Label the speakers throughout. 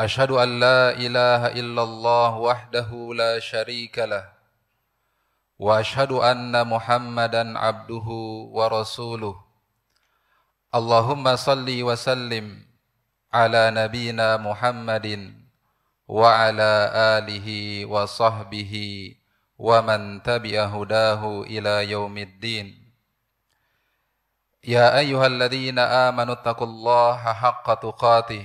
Speaker 1: أشهد أن لا إله إلا الله وحده لا شريك له وأشهد أن محمدا عبده ورسوله اللهم صل وسلم على نبينا محمد وعلى آله وصحبه ومن تبع هداه إلى يوم الدين يا أيها الذين آمنوا اتقوا الله حق تقاته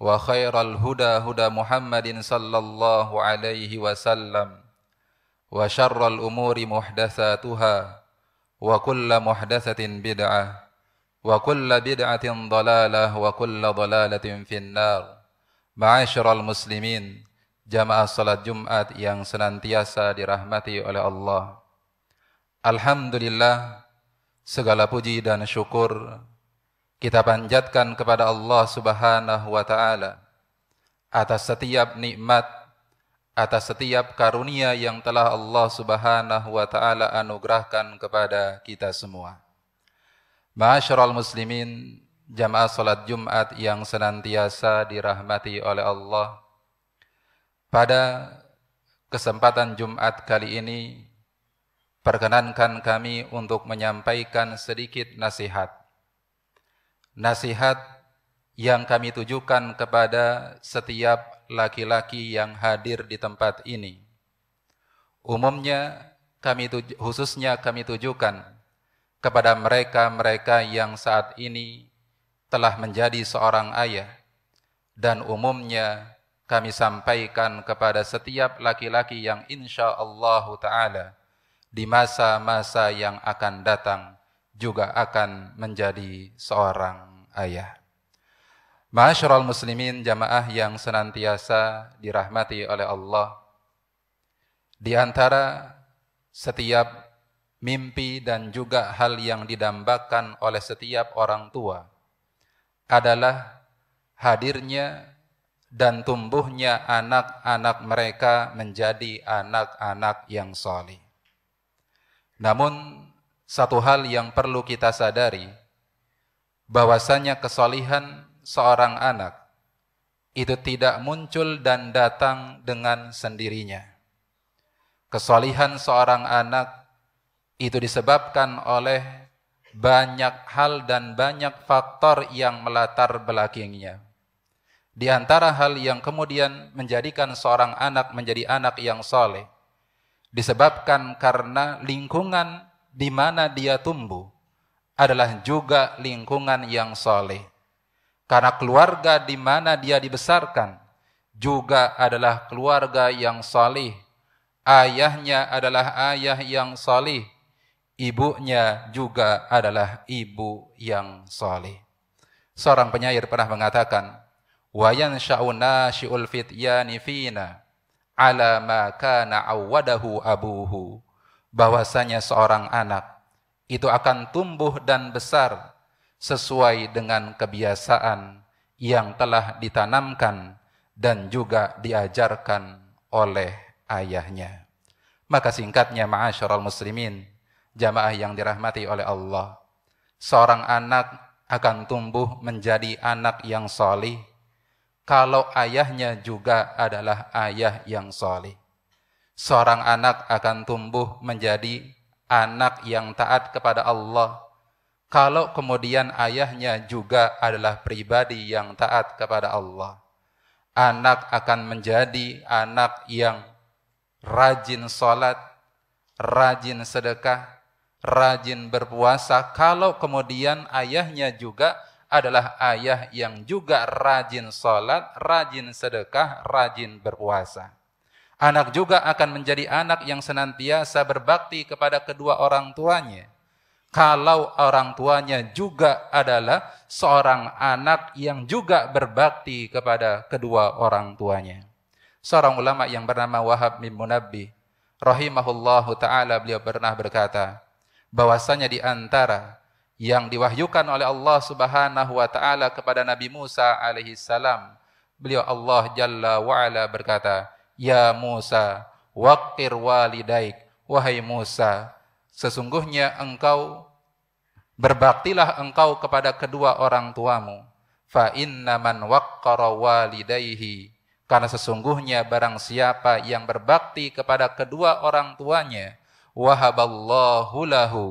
Speaker 1: وخير الهدى هدى محمد صلى الله عليه وسلم وشر الأمور محدثاتها وكل محدثة بدعة وكل بدعة ضلالة وكل ضلالة في النار معاشر المسلمين جماعة صلاة Jumat yang senantiasa dirahmati oleh Allah. Alhamdulillah, segala puji dan syukur kita panjatkan kepada Allah Subhanahu wa taala atas setiap nikmat, atas setiap karunia yang telah Allah Subhanahu wa taala anugerahkan kepada kita semua. Ma'asyiral muslimin, jamaah salat Jumat yang senantiasa dirahmati oleh Allah. Pada kesempatan Jumat kali ini perkenankan kami untuk menyampaikan sedikit nasihat nasihat yang kami tujukan kepada setiap laki-laki yang hadir di tempat ini. Umumnya kami tuj khususnya kami tujukan kepada mereka-mereka yang saat ini telah menjadi seorang ayah dan umumnya kami sampaikan kepada setiap laki-laki yang insya Allah Ta'ala di masa-masa yang akan datang juga akan menjadi seorang ayah. Ma'asyiral muslimin jamaah yang senantiasa dirahmati oleh Allah. Di antara setiap mimpi dan juga hal yang didambakan oleh setiap orang tua adalah hadirnya dan tumbuhnya anak-anak mereka menjadi anak-anak yang soli. Namun satu hal yang perlu kita sadari bahwasanya kesolehan seorang anak itu tidak muncul dan datang dengan sendirinya. Kesolehan seorang anak itu disebabkan oleh banyak hal dan banyak faktor yang melatar belakangnya. Di antara hal yang kemudian menjadikan seorang anak menjadi anak yang soleh, disebabkan karena lingkungan di mana dia tumbuh adalah juga lingkungan yang soleh. Karena keluarga di mana dia dibesarkan juga adalah keluarga yang soleh. Ayahnya adalah ayah yang soleh. Ibunya juga adalah ibu yang soleh. Seorang penyair pernah mengatakan, Wayan sya'una نَاشِئُ الْفِتْيَانِ nifina ala ma kana awwadahu abuhu bahwasanya seorang anak itu akan tumbuh dan besar sesuai dengan kebiasaan yang telah ditanamkan dan juga diajarkan oleh ayahnya. Maka singkatnya ma'asyiral muslimin, jamaah yang dirahmati oleh Allah, seorang anak akan tumbuh menjadi anak yang solih kalau ayahnya juga adalah ayah yang solih seorang anak akan tumbuh menjadi anak yang taat kepada Allah. Kalau kemudian ayahnya juga adalah pribadi yang taat kepada Allah, anak akan menjadi anak yang rajin sholat, rajin sedekah, rajin berpuasa. Kalau kemudian ayahnya juga adalah ayah yang juga rajin sholat, rajin sedekah, rajin berpuasa. Anak juga akan menjadi anak yang senantiasa berbakti kepada kedua orang tuanya. Kalau orang tuanya juga adalah seorang anak yang juga berbakti kepada kedua orang tuanya. Seorang ulama yang bernama Wahab bin Munabbi rahimahullahu taala beliau pernah berkata bahwasanya di antara yang diwahyukan oleh Allah Subhanahu wa taala kepada Nabi Musa alaihi salam beliau Allah jalla waala berkata Ya Musa, waqir walidaik. Wahai Musa, sesungguhnya engkau berbaktilah engkau kepada kedua orang tuamu. Fa inna man waqqara walidayhi. Karena sesungguhnya barang siapa yang berbakti kepada kedua orang tuanya, wahaballahu lahu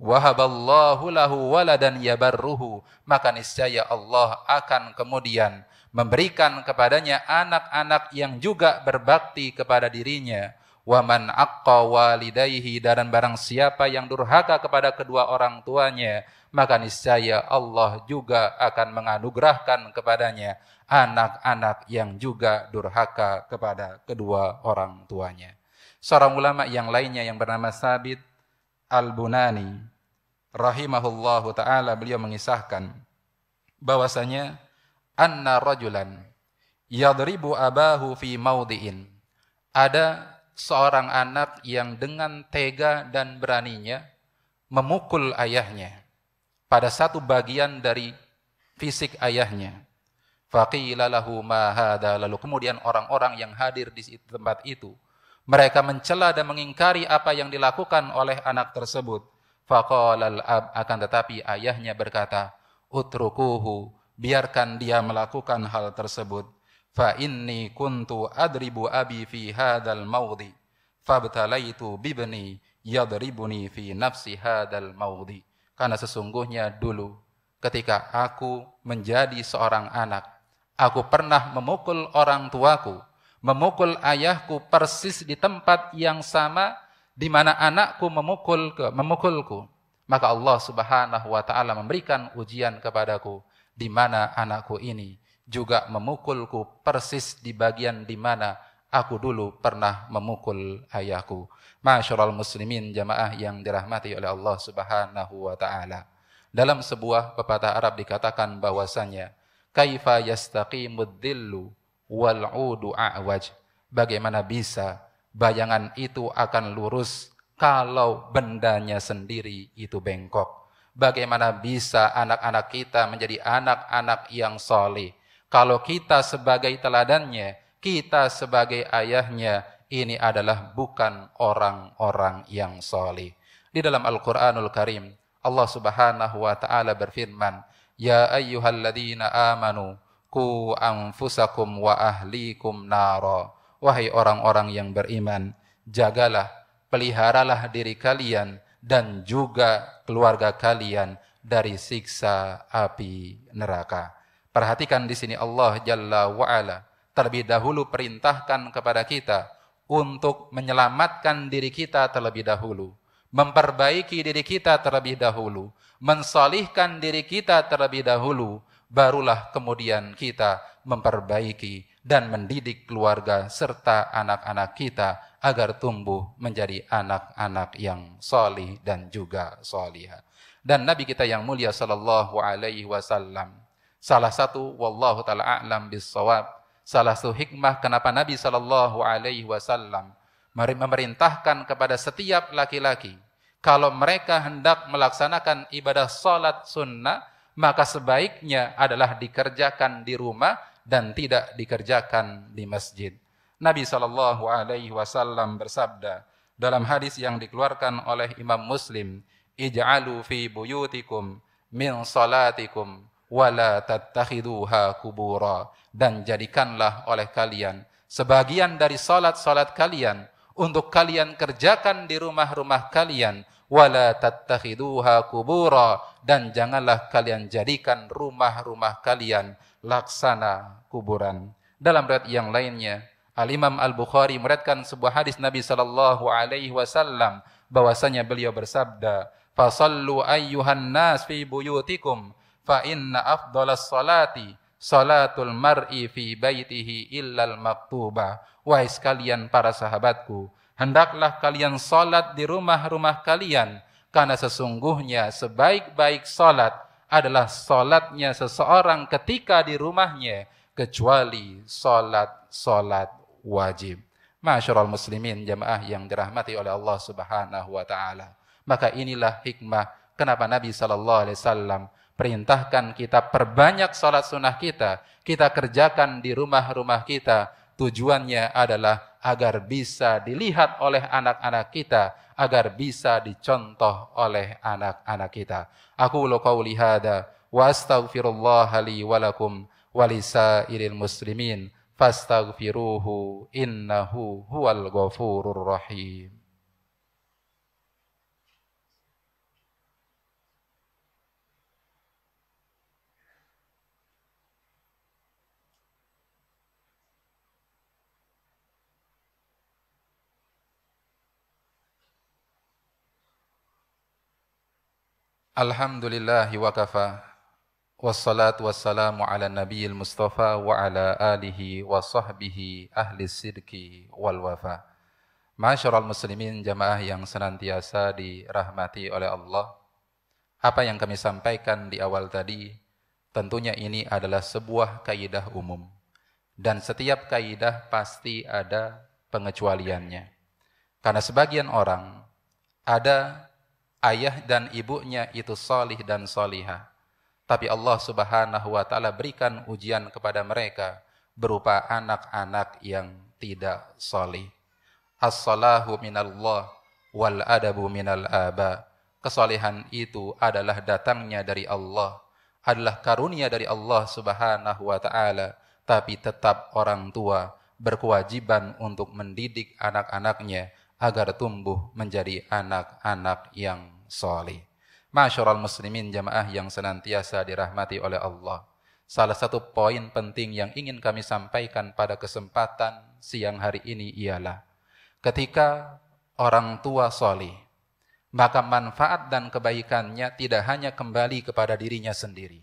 Speaker 1: wahaballahu lahu waladan yabarruhu maka niscaya Allah akan kemudian memberikan kepadanya anak-anak yang juga berbakti kepada dirinya. Wa man aqqa walidayhi dan barang siapa yang durhaka kepada kedua orang tuanya, maka niscaya Allah juga akan menganugerahkan kepadanya anak-anak yang juga durhaka kepada kedua orang tuanya. Seorang ulama yang lainnya yang bernama Sabit Al-Bunani rahimahullahu taala beliau mengisahkan bahwasanya anna rajulan yadribu abahu fi maudi'in. Ada seorang anak yang dengan tega dan beraninya memukul ayahnya pada satu bagian dari fisik ayahnya. Faqila lahu ma hada. Lalu kemudian orang-orang yang hadir di tempat itu mereka mencela dan mengingkari apa yang dilakukan oleh anak tersebut. Faqala al-ab akan tetapi ayahnya berkata, "Utrukuhu biarkan dia melakukan hal tersebut fa inni kuntu adribu abi fi hadzal mawdi fabtalaitu bibni yadribuni fi nafsi hadzal mawdi karena sesungguhnya dulu ketika aku menjadi seorang anak aku pernah memukul orang tuaku memukul ayahku persis di tempat yang sama di mana anakku memukul ke, memukulku maka Allah Subhanahu wa taala memberikan ujian kepadaku di mana anakku ini juga memukulku persis di bagian di mana aku dulu pernah memukul ayahku. Masyurul muslimin jamaah yang dirahmati oleh Allah Subhanahu wa taala. Dalam sebuah pepatah Arab dikatakan bahwasanya kaifa yastaqimud dhillu wal a'waj. Bagaimana bisa bayangan itu akan lurus kalau bendanya sendiri itu bengkok. Bagaimana bisa anak-anak kita menjadi anak-anak yang soleh? Kalau kita sebagai teladannya, kita sebagai ayahnya, ini adalah bukan orang-orang yang soleh. Di dalam Al-Quranul Karim, Allah subhanahu wa ta'ala berfirman, Ya ayyuhalladzina amanu, ku anfusakum wa ahlikum naro. Wahai orang-orang yang beriman, jagalah, peliharalah diri kalian, dan juga keluarga kalian dari siksa api neraka. Perhatikan di sini Allah Jalla wa'ala terlebih dahulu perintahkan kepada kita untuk menyelamatkan diri kita terlebih dahulu, memperbaiki diri kita terlebih dahulu, mensolihkan diri kita terlebih dahulu, barulah kemudian kita memperbaiki dan mendidik keluarga serta anak-anak kita agar tumbuh menjadi anak-anak yang solih dan juga soliha. Dan Nabi kita yang mulia sallallahu Alaihi Wasallam salah satu wallahu taala a'lam bisawab salah satu hikmah kenapa Nabi sallallahu Alaihi Wasallam memerintahkan kepada setiap laki-laki kalau mereka hendak melaksanakan ibadah salat sunnah maka sebaiknya adalah dikerjakan di rumah dan tidak dikerjakan di masjid. Nabi Shallallahu Alaihi Wasallam bersabda dalam hadis yang dikeluarkan oleh Imam Muslim, ij'alu fi buyutikum min salatikum walla tattakhiduha kubura dan jadikanlah oleh kalian sebagian dari salat-salat kalian untuk kalian kerjakan di rumah-rumah kalian wala tattakhiduha kubura dan janganlah kalian jadikan rumah-rumah kalian laksana kuburan. Dalam riwayat yang lainnya, Al-Imam Al-Bukhari meriatkan sebuah hadis Nabi sallallahu alaihi wasallam bahwasanya beliau bersabda, "Fasallu ayyuhan nas fi buyutikum fa inna afdalas salati salatul mar'i fi baitihi illal maktuba." Wahai sekalian para sahabatku, hendaklah kalian salat di rumah-rumah kalian karena sesungguhnya sebaik-baik salat adalah solatnya seseorang ketika di rumahnya kecuali solat-solat wajib. Masyarul muslimin jamaah yang dirahmati oleh Allah Subhanahu wa taala. Maka inilah hikmah kenapa Nabi sallallahu alaihi wasallam perintahkan kita perbanyak salat sunnah kita, kita kerjakan di rumah-rumah kita. Tujuannya adalah agar bisa dilihat oleh anak-anak kita agar bisa dicontoh oleh anak-anak kita. Aku lu qauli hadza wa astaghfirullah li walakum walisa iril muslimin fastaghfiruhu innahu huwal ghafurur rahim. Alhamdulillahi wa kafa Wassalatu wassalamu ala nabiyil mustafa wa ala alihi wa sahbihi ahli sidki wal wafa Masyarakat muslimin jamaah yang senantiasa dirahmati oleh Allah Apa yang kami sampaikan di awal tadi Tentunya ini adalah sebuah kaidah umum Dan setiap kaidah pasti ada pengecualiannya Karena sebagian orang ada ayah dan ibunya itu solih dan soliha. Tapi Allah subhanahu wa ta'ala berikan ujian kepada mereka berupa anak-anak yang tidak solih. As-salahu minallah wal adabu minal aba. Kesolehan itu adalah datangnya dari Allah, adalah karunia dari Allah subhanahu wa ta'ala. Tapi tetap orang tua berkewajiban untuk mendidik anak-anaknya agar tumbuh menjadi anak-anak yang soleh. al muslimin jamaah yang senantiasa dirahmati oleh Allah. Salah satu poin penting yang ingin kami sampaikan pada kesempatan siang hari ini ialah ketika orang tua soleh, maka manfaat dan kebaikannya tidak hanya kembali kepada dirinya sendiri.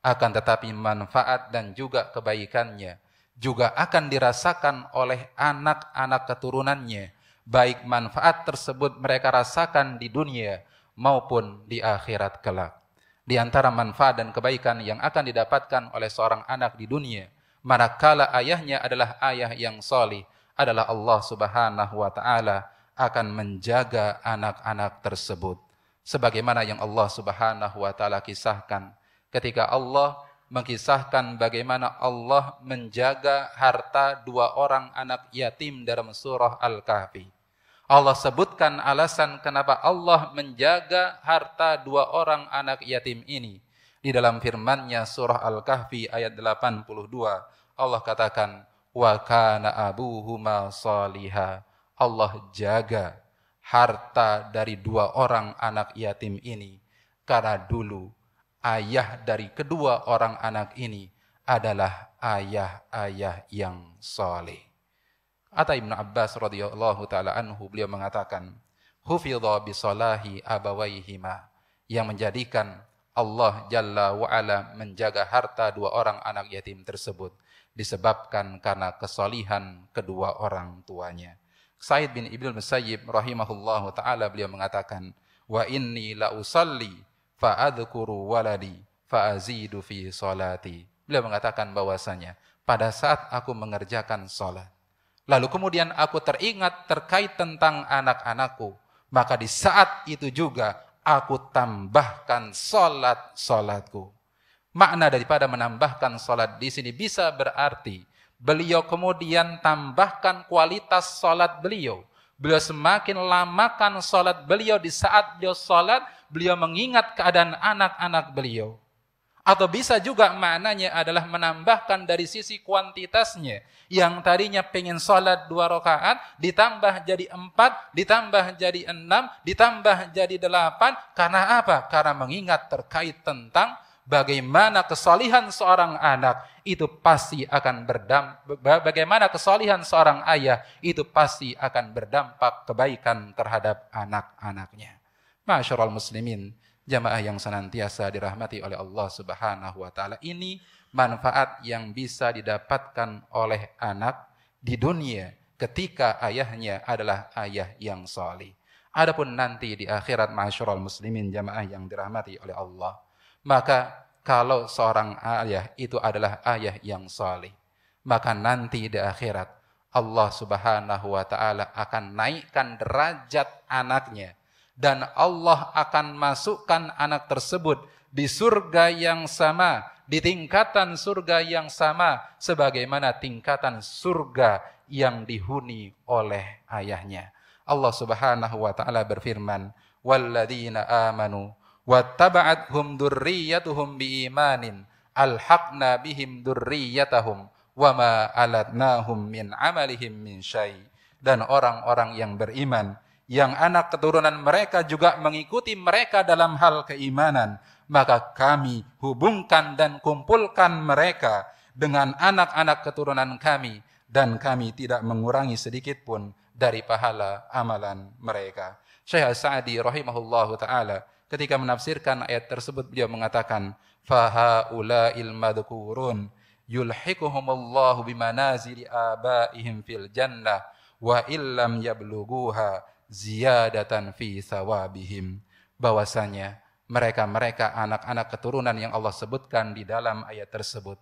Speaker 1: Akan tetapi manfaat dan juga kebaikannya juga akan dirasakan oleh anak-anak keturunannya baik manfaat tersebut mereka rasakan di dunia maupun di akhirat kelak. Di antara manfaat dan kebaikan yang akan didapatkan oleh seorang anak di dunia, manakala ayahnya adalah ayah yang solih, adalah Allah Subhanahu wa Ta'ala akan menjaga anak-anak tersebut. Sebagaimana yang Allah Subhanahu wa Ta'ala kisahkan, ketika Allah mengisahkan bagaimana Allah menjaga harta dua orang anak yatim dalam surah Al-Kahfi. Allah sebutkan alasan kenapa Allah menjaga harta dua orang anak yatim ini. Di dalam firmannya surah Al-Kahfi ayat 82, Allah katakan, "Wa kana abuhuma saliha." Allah jaga harta dari dua orang anak yatim ini karena dulu ayah dari kedua orang anak ini adalah ayah-ayah yang soleh. Kata Ibn Abbas radhiyallahu taala anhu beliau mengatakan, "Hufidha bi salahi abawaihima" yang menjadikan Allah Jalla wa'ala menjaga harta dua orang anak yatim tersebut disebabkan karena kesolihan kedua orang tuanya. Said bin Ibnu Musayyib rahimahullahu taala beliau mengatakan, "Wa inni la usalli fa'adhkuru waladi fa'azidu fi salati. Beliau mengatakan bahwasanya pada saat aku mengerjakan salat lalu kemudian aku teringat terkait tentang anak-anakku maka di saat itu juga aku tambahkan salat salatku. Makna daripada menambahkan salat di sini bisa berarti beliau kemudian tambahkan kualitas salat beliau Beliau semakin lamakan sholat beliau di saat beliau sholat, beliau mengingat keadaan anak-anak beliau. Atau bisa juga maknanya adalah menambahkan dari sisi kuantitasnya. Yang tadinya pengen sholat dua rakaat, ditambah jadi empat, ditambah jadi enam, ditambah jadi delapan. Karena apa? Karena mengingat terkait tentang bagaimana kesalihan seorang anak itu pasti akan berdampak bagaimana kesolihan seorang ayah itu pasti akan berdampak kebaikan terhadap anak-anaknya. Masyarul muslimin, jamaah yang senantiasa dirahmati oleh Allah Subhanahu wa taala. Ini manfaat yang bisa didapatkan oleh anak di dunia ketika ayahnya adalah ayah yang solih. Adapun nanti di akhirat masyarul muslimin jamaah yang dirahmati oleh Allah maka kalau seorang ayah itu adalah ayah yang saleh, maka nanti di akhirat Allah Subhanahu wa taala akan naikkan derajat anaknya dan Allah akan masukkan anak tersebut di surga yang sama, di tingkatan surga yang sama sebagaimana tingkatan surga yang dihuni oleh ayahnya. Allah Subhanahu wa taala berfirman, "Walladzina amanu" wattaba'athum dzurriyyatuhum biimanin alhaqna bihim dzurriyyatahum wama alatnahum min amalihim min syai dan orang-orang yang beriman yang anak keturunan mereka juga mengikuti mereka dalam hal keimanan maka kami hubungkan dan kumpulkan mereka dengan anak-anak keturunan kami dan kami tidak mengurangi sedikit pun dari pahala amalan mereka. Syekh Sa'di rahimahullahu taala ketika menafsirkan ayat tersebut beliau mengatakan fahaulail madhkurun yulhiquhumullahu bimanazili abaihim fil jannah wa illam yablughuha ziyadatan fi thawabihim bahwasanya mereka-mereka anak-anak keturunan yang Allah sebutkan di dalam ayat tersebut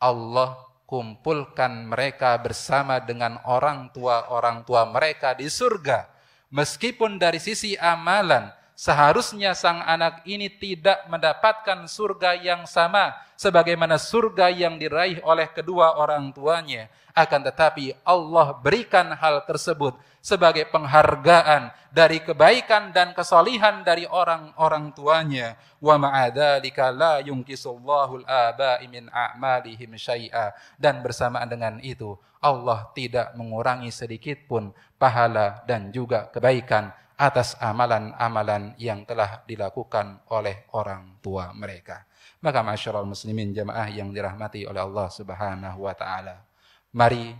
Speaker 1: Allah kumpulkan mereka bersama dengan orang tua-orang tua mereka di surga. Meskipun dari sisi amalan, seharusnya sang anak ini tidak mendapatkan surga yang sama sebagaimana surga yang diraih oleh kedua orang tuanya. Akan tetapi Allah berikan hal tersebut sebagai penghargaan dari kebaikan dan kesalihan dari orang-orang tuanya. Wa ma'adzalika la yungkisullahu abai min a'malihim Dan bersamaan dengan itu Allah tidak mengurangi sedikitpun pahala dan juga kebaikan atas amalan-amalan yang telah dilakukan oleh orang tua mereka. Maka masyarakat muslimin jamaah yang dirahmati oleh Allah Subhanahu wa taala. Mari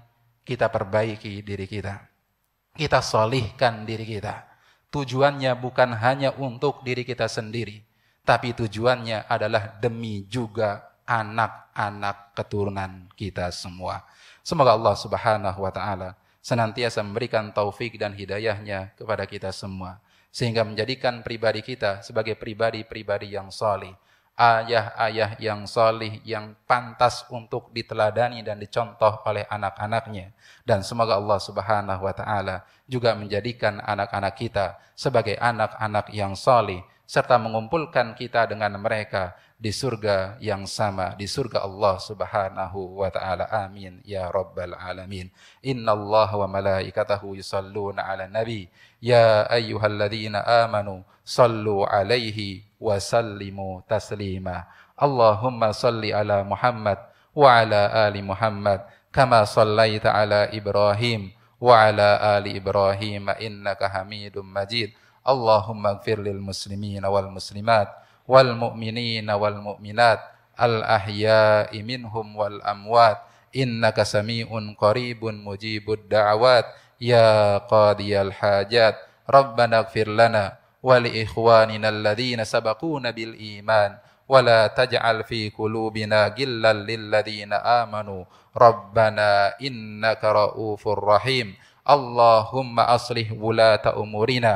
Speaker 1: kita perbaiki diri kita. Kita solihkan diri kita. Tujuannya bukan hanya untuk diri kita sendiri, tapi tujuannya adalah demi juga anak-anak keturunan kita semua. Semoga Allah Subhanahu wa taala senantiasa memberikan taufik dan hidayahnya kepada kita semua sehingga menjadikan pribadi kita sebagai pribadi-pribadi yang soli ayah-ayah yang solih, yang pantas untuk diteladani dan dicontoh oleh anak-anaknya. Dan semoga Allah subhanahu wa ta'ala juga menjadikan anak-anak kita sebagai anak-anak yang solih, serta mengumpulkan kita dengan mereka di surga yang sama di surga Allah Subhanahu wa taala amin ya rabbal alamin innallaha wa malaikatahu yusalluna ala nabi ya ayyuhalladzina amanu sallu alaihi wa sallimu taslima Allahumma salli ala Muhammad wa ala ali Muhammad kama sallaita ala Ibrahim wa ala ali Ibrahim innaka Hamidum Majid Allahumma ighfir lil muslimina wal muslimat wal mu'minina wal mu'minat al ahya'i minhum wal amwat innaka sami'un qaribun mujibud da'awat ya qadiyal hajat rabbana ighfir lana wa li ikhwanina alladhina sabaquna bil iman ولا تجعل في قلوبنا غلا للذين آمنوا ربنا إنك رؤوف رحيم اللهم أصلح ولاة أمورنا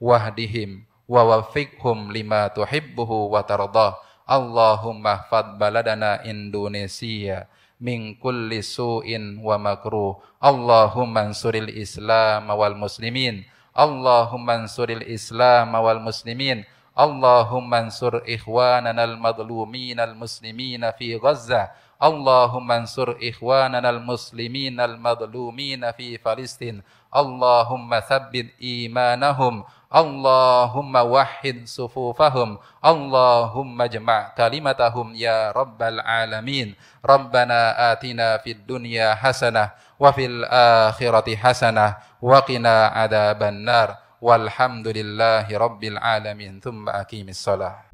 Speaker 1: واهدهم ووفقهم لما تحبه وترضاه اللهم احفظ بلدنا إندونيسيا من كل سوء ومكروه اللهم انصر الإسلام والمسلمين اللهم انصر الإسلام والمسلمين اللهم انصر إخواننا المظلومين المسلمين في غزة اللهم انصر إخواننا المسلمين المظلومين في فلسطين اللهم ثبت إيمانهم Allahumma wahid sufufahum Allahumma jama' kalimatahum ya rabbal alamin Rabbana atina fid dunya hasanah wa fil akhirati hasanah wa qina adzaban nar walhamdulillahi rabbil alamin thumma aqimis salah